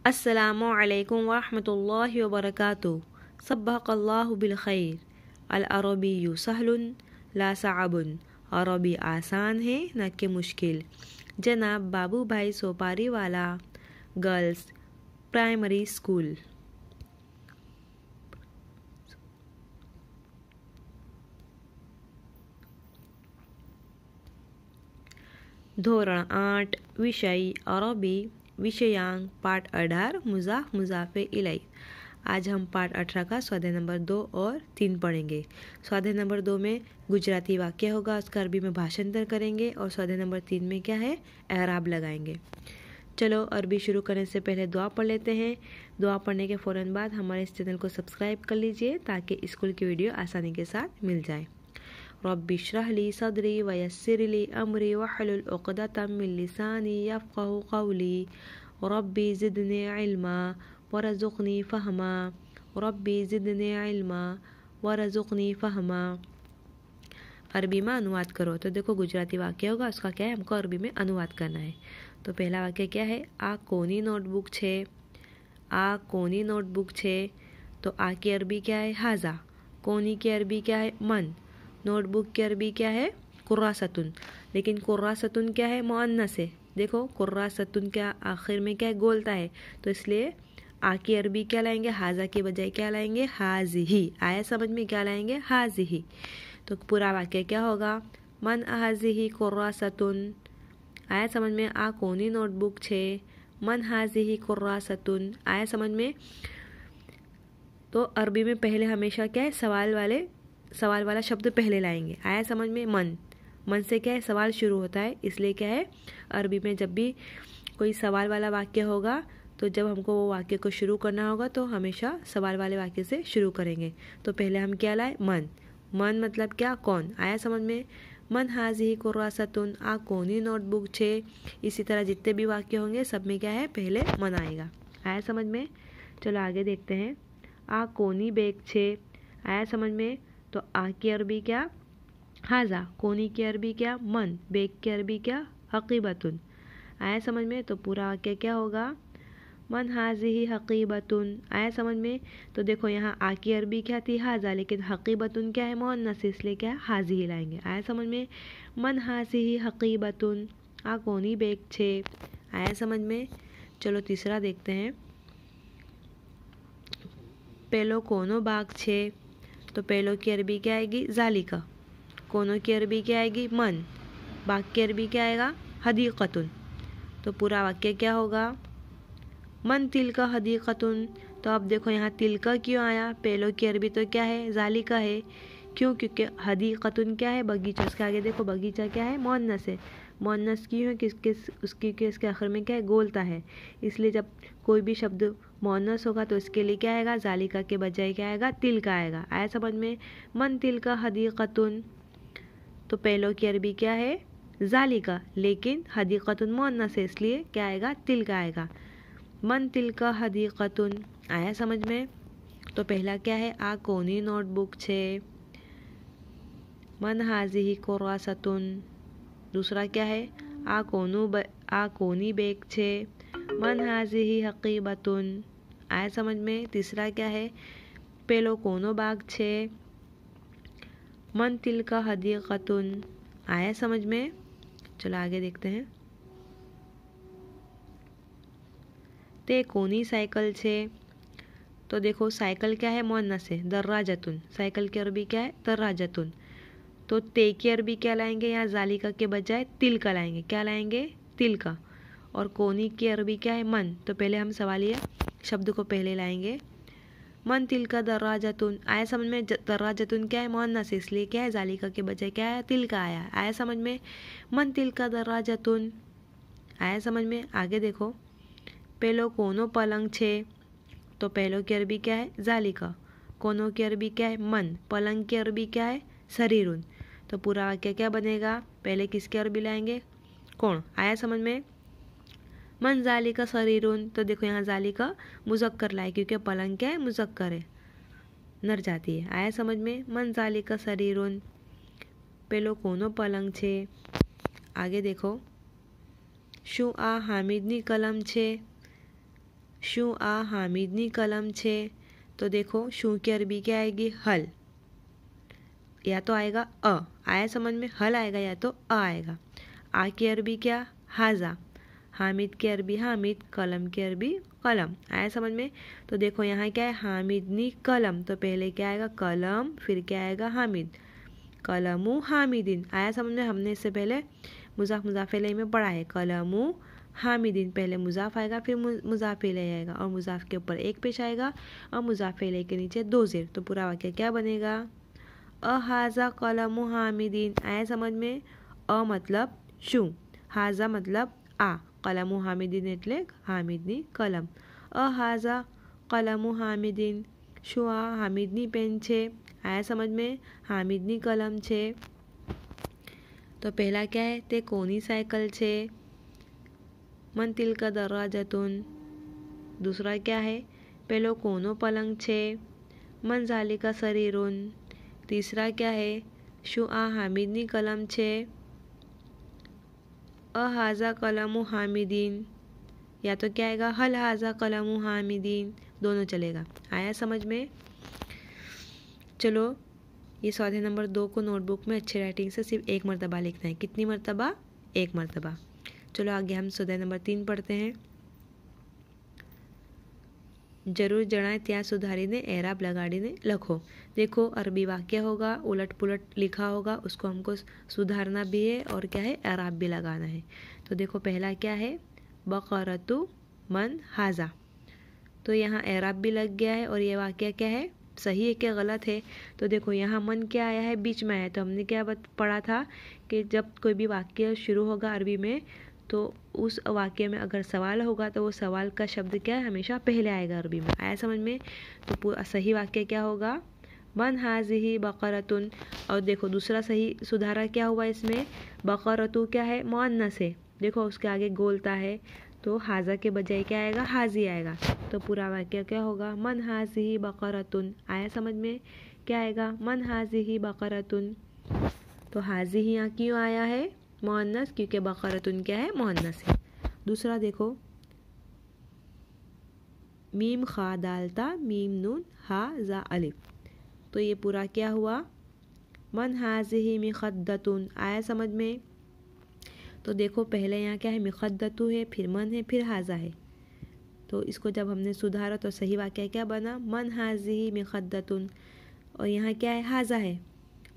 السلام عليكم ورحمة الله وبركاته صبحك الله بالخير العربي سهل لا صعب عربي आसान है न कि मुश्किल بابو बाबू भाई सोपारी والا گرلز پرائمری سکول دھورن आठ وشائی عربی विषयांग पार्ट अठार मुजाफ मुजाफ इलाई आज हम पाठ अठारह का स्वाध्याय नंबर दो और तीन पढ़ेंगे स्वाध्याय नंबर दो में गुजराती वाक्य होगा उसका अरबी में भाषांतर करेंगे और स्वाध्याय नंबर तीन में क्या है एहराब लगाएंगे चलो अरबी शुरू करने से पहले दुआ पढ़ लेते हैं दुआ पढ़ने के फ़ौर बाद हमारे इस चैनल को सब्सक्राइब कर लीजिए ताकि स्कूल की वीडियो आसानी के साथ मिल जाए لي صدري ويسر सदरी वयसर واحلل अमरी من لساني यफ़्क़ قولي ربي زدني علما ورزقني फ़हमा ربي زدني علما ورزقني फ़हमा अरबी में अनुवाद करो तो देखो गुजराती वाक्य होगा उसका क्या है हमको अरबी में अनुवाद करना है तो पहला वाक्य क्या है आ कोनी नोटबुक छे आ कोनी नोटबुक छे तो आ की अरबी क्या है हाजा कोनी की अरबी क्या है मन नोटबुक की अरबी क्या है सतुन लेकिन सतुन क्या है मुन्नस है देखो सतुन क्या आखिर में क्या गोलता है तो इसलिए आ की अरबी क्या लाएंगे हाजा के बजाय क्या लाएंगे हाज ही आया समझ में क्या लाएंगे हाज ही तो पूरा वाक्य क्या होगा मन हाज ही सतुन आया समझ में आ ही नोटबुक छे मन हाज ही सतुन आया समझ में तो अरबी में पहले हमेशा क्या है सवाल वाले सवाल वाला शब्द पहले लाएंगे आया समझ में मन मन से क्या है सवाल शुरू होता है इसलिए क्या है अरबी में जब भी कोई सवाल वाला वाक्य होगा तो जब हमको वो वाक्य को शुरू करना होगा तो हमेशा सवाल वाले वाक्य से शुरू करेंगे तो पहले हम क्या लाए मन मन मतलब क्या कौन आया समझ में मन ही कुर्रासतुन आ कौन ही नोटबुक छे इसी तरह जितने भी वाक्य होंगे सब में क्या है पहले मन आएगा आया समझ में चलो आगे देखते हैं आ कोनी बेग छे आया समझ में तो आ की अरबी क्या हाजा कोनी की अरबी क्या मन बेग की अरबी क्या हकीबतुन आया समझ में तो पूरा वाक्य क्या होगा मन हाजी ही हकीबतुन आया समझ में तो देखो यहाँ आ की अरबी क्या थी हाजा लेकिन हकीबतुन क्या है मोहन इसलिए क्या हाजी ही लाएंगे आया समझ में मन हाजी ही हकीबतुन आ कोनी बेग छे आया समझ में चलो तीसरा देखते हैं पहलो कोनो बाग छे तो पहलों की अरबी क्या आएगी जालिका कोनों की अरबी क्या आएगी मन बाग की अरबी क्या आएगा हदीक़तुन तो पूरा वाक्य क्या होगा मन तिलका हदीक़तुन तो अब देखो यहाँ तिलका क्यों आया पहलों की अरबी तो क्या है जालिका है क्यों क्योंकि हदीक़तुन क्या है बगीचा उसके आगे देखो बगीचा क्या है मोनस है मोनस की है किस किस उसकी किस के आखिर में क्या है गोलता है इसलिए जब कोई भी शब्द मोनस होगा तो इसके लिए क्या आएगा जालिका के बजाय क्या आएगा तिल का आएगा आया समझ में मन तिल का हदीकतुन तो पहलों की अरबी क्या है जालिका लेकिन हदीकतुन मोनस है इसलिए क्या आएगा तिल का आएगा मन तिल का हदीकतुन आया समझ में तो पहला क्या है आ कोनी नोटबुक छे मन हाजी ही सतुन दूसरा क्या है आ कोनू ब, आ कोनी बेग छे मन हाजी ही हकीबतुन आया समझ में तीसरा क्या है पेलो कोनो बाग छे मन तिल का हदीकतुन आया समझ में चलो आगे देखते हैं ते कोनी साइकिल छे तो देखो साइकिल क्या है મોન્ના से दर्रा जतुन साइकिल की अरबी क्या है दर्रा जतुन तो तेकियर भी क्या लाएंगे यहाँ जालिका के बजाय तिल का लाएंगे क्या लाएंगे तिल का और कोनी की अरबी क्या है मन तो पहले हम सवाल ये शब्द को पहले लाएंगे मन तिल का दर्रा जतुन आया समझ में दर्रा जतुन क्या है से इसलिए क्या है जालिका के बजाय क्या है तिल का आया आया समझ में मन तिल का दर्रा जतुन आया समझ में आगे देखो पहलो कोनो पलंग छे तो पहलो की अरबी क्या है जालिका कोनों की अरबी क्या है मन पलंग की अरबी क्या है शरीरुन तो पूरा वाक्य क्या बनेगा पहले किसके और बिलाएंगे कौन आया समझ में मन जाली का शरीर तो देखो यहाँ जाली का मुजक्कर लाए क्योंकि पलंग क्या है मुजक्कर है नर जाती है आया समझ में मन जाली का शरीर પેલો કોનો पलंग छे आगे देखो शू आ हामिदनी कलम छे शू आ हामिदनी कलम छे तो देखो शू की अरबी क्या आएगी हल या तो आएगा अ आया समझ में हल आएगा या तो अ आएगा आ की अरबी क्या हाजा हामिद की अरबी हामिद कलम की अरबी कलम आया समझ में तो देखो यहाँ क्या है हामिदनी कलम तो पहले क्या आएगा कलम फिर क्या आएगा हामिद उ हामिदीन आया समझ में हमने इससे पहले मुजाफ मुजाफिल में पढ़ा है उ हामिदीन पहले मुजाफ आएगा फिर मुजाफिल आएगा और मुजाफ के ऊपर एक पेश आएगा और मुजाफिल के नीचे दो जेर तो पूरा वाक्य क्या बनेगा अ हाजा कलम हामिदीन आया समझ में अ मतलब शू हाजा मतलब आ कलम हामिदीन एट्ले हामिदनी कलम अ हाजा कलम हामिदीन शू आ हामिदनी पेन है आया समझ में हामिदनी कलम छे तो पहला क्या है ते कोनी साइकिल है मन तिल का दर्रा जतून दूसरा क्या है पहलो कोनो पलंग छे मन जाली का शरीर उन तीसरा क्या है शू आ हामिदनी कलम छे अ हाजा कलम हामिदीन या तो क्या आएगा हल हाजा कलम हामिदीन दोनों चलेगा आया समझ में चलो ये सौदे नंबर दो को नोटबुक में अच्छे राइटिंग से सिर्फ एक मरतबा लिखना है कितनी मरतबा एक मरतबा चलो आगे हम सौदे नंबर तीन पढ़ते हैं જરૂર त्या सुधारी सुधारीने एराब ने लखो देखो अरबी वाक्य होगा उलट पुलट लिखा होगा उसको हमको सुधारना भी है और क्या है एराब भी लगाना है तो देखो पहला क्या है बकरतु मन हाजा तो यहाँ एराब भी लग गया है और ये वाक्य क्या है सही है क्या गलत है तो देखो यहाँ मन क्या आया है बीच में आया तो हमने क्या पढ़ा था कि जब कोई भी वाक्य शुरू होगा अरबी में तो उस वाक्य में अगर सवाल होगा तो वो सवाल का शब्द क्या है हमेशा पहले आएगा अरबी में आया समझ में तो सही वाक्य क्या होगा मन ही बकरतुन और देखो दूसरा सही सुधारा क्या हुआ इसमें बकरतु क्या है मुन्नस से देखो उसके आगे गोलता है तो हाजा के बजाय क्या आएगा हाजी आएगा तो पूरा वाक्य क्या होगा मन हाजी बकरतुन आया समझ में क्या आएगा मन हाजी बकरतुन तो हाजी यहाँ क्यों आया है मोहनस क्योंकि बकरतुन क्या है मोहनस है दूसरा देखो मीम खा दालता मीम नून हा ज़ा अलिफ तो ये पूरा क्या हुआ मन हाज ही मिखदतुन आया समझ में तो देखो पहले यहाँ क्या है मिखदतु है फिर मन है फिर हाजा है तो इसको जब हमने सुधारा तो सही वाक्य क्या बना मन ही मिखदतुन और यहाँ क्या है हाजा है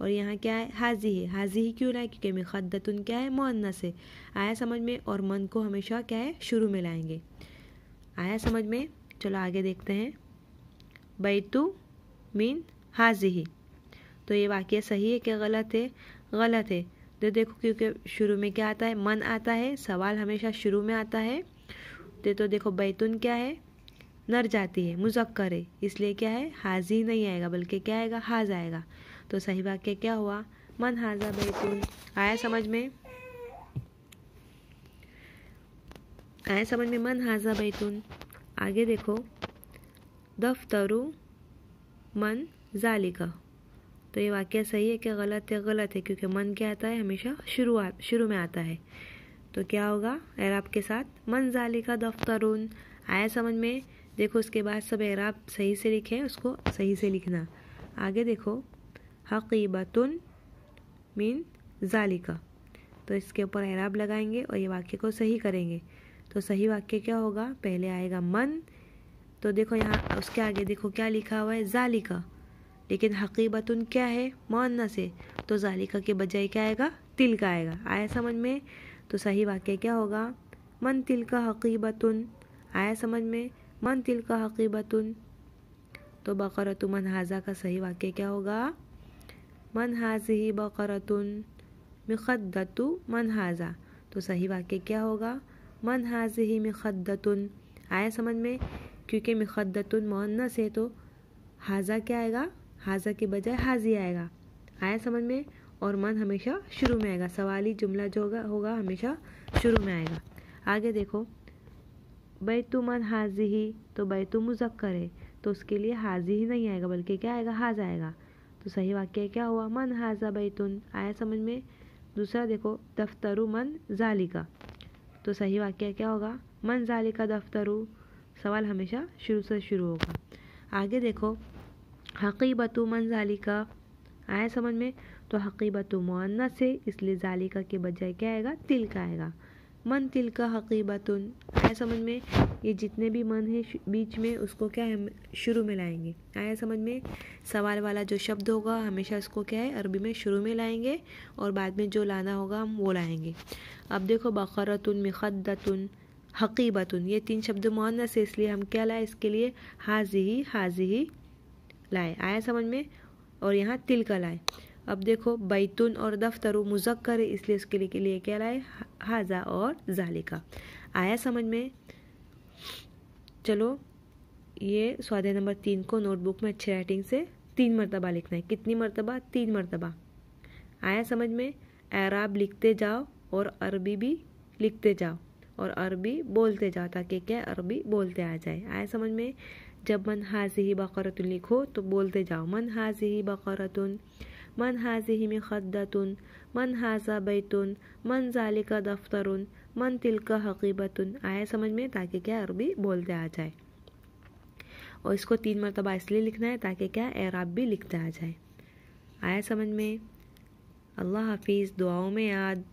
और यहाँ क्या है हाजी है हाजी ही क्यों लाए क्योंकि मुक़दतन क्या है मुन्नस है आया समझ में और मन को हमेशा क्या है शुरू में लाएंगे आया समझ में चलो आगे देखते हैं बैतु मीन हाजी ही तो ये वाक्य सही है कि गलत है गलत है तो देखो क्योंकि शुरू में क्या आता है मन आता है सवाल हमेशा शुरू में आता है तो तो देखो बैतुन क्या है नर जाती है मुजक्कर है इसलिए क्या है हाजी नहीं आएगा बल्कि क्या आएगा हाज आएगा तो सही वाक्य क्या हुआ मन हाजा बैतुल आया समझ में आया समझ में मन हाजा बैतुल आगे देखो दफ्तरु मन जालिका तो ये वाक्य सही है क्या गलत है गलत है क्योंकि मन क्या आता है हमेशा शुरुआत शुरू में आता है तो क्या होगा एराब के साथ मन जालिका दफ्तरुन आया समझ में देखो उसके बाद सब एराब सही से लिखे उसको सही से लिखना आगे देखो हकीबतुन मीन जालिका तो इसके ऊपर एराब लगाएंगे और ये वाक्य को सही करेंगे तो सही वाक्य क्या होगा पहले आएगा मन तो देखो यहाँ उसके आगे देखो क्या लिखा हुआ है जालिका लेकिन हकीबतुन क्या है मौन से तो जालिका के बजाय क्या आएगा तिल का आएगा आया समझ में तो सही वाक्य क्या होगा मन तिल का हकीबतुन आया समझ में मन तिल का हकीबतुन तो बकर तुमन हाजा का सही वाक्य क्या होगा मन हाजही बकरतुन मखदतु मन हाजा तो सही वाक्य क्या होगा मन हाजही मखदतुन आया समझ में क्योंकि मखदतुन मोहनस है तो हाजा क्या आएगा हाजा के बजाय हाजी आएगा आया समझ में और मन हमेशा शुरू में आएगा सवाली जुमला जो होगा होगा हमेशा शुरू में आएगा आगे देखो बैतु मन हाजी ही तो बैतु मुजक्कर है तो उसके लिए हाजी ही नहीं आएगा बल्कि क्या आएगा हाज आएगा तो सही वाक्य क्या हुआ मन हाजा बैतुन आया समझ में दूसरा देखो दफ्तरु मन जालिका तो सही वाक्य क्या होगा मन जालिका दफ्तरु सवाल हमेशा शुरू से शुरू होगा आगे देखो हकीबतु मन जालिका आया समझ में तो हकीबत मुआन्ना से इसलिए जालिका के बजाय क्या आएगा तिल का आएगा मन तिल का हकीबत आया समझ में ये जितने भी मन है बीच में उसको क्या है शुरू में लाएंगे आया समझ में सवाल वाला जो शब्द होगा हमेशा इसको क्या है अरबी में शुरू में लाएंगे और बाद में जो लाना होगा हम वो लाएंगे अब देखो बकरतुन मखदतुन हकीबतुन ये तीन शब्द मुआनस है इसलिए हम क्या लाए इसके लिए हाजी ही हाजी ही लाए आया समझ में और यहाँ तिल का लाए अब देखो बैतून और दफ्तर मुजक्कर इसलिए उसके लिए के लिए रहा है हाजा और जालिका आया समझ में चलो ये स्वाध्याय नंबर तीन को नोटबुक में अच्छे राइटिंग से तीन मरतबा लिखना है कितनी मरतबा तीन मरतबा आया समझ में अराब लिखते जाओ और अरबी भी लिखते जाओ और अरबी बोलते जाओ ताकि क्या अरबी बोलते आ जाए आया समझ में जब मन हाजही बकरतुन लिखो तो बोलते जाओ मन हाजही बकरतुन من هذه مخدة मन हाजा बैतुन मन जाले का दफ्तरुन मन तिल का आया समझ में ताकि क्या अरबी बोलते आ जाए और इसको तीन मरतबा इसलिए लिखना है ताकि क्या एराब भी लिखते आ जाए आया समझ में अल्लाह हाफिज़ दुआओं में याद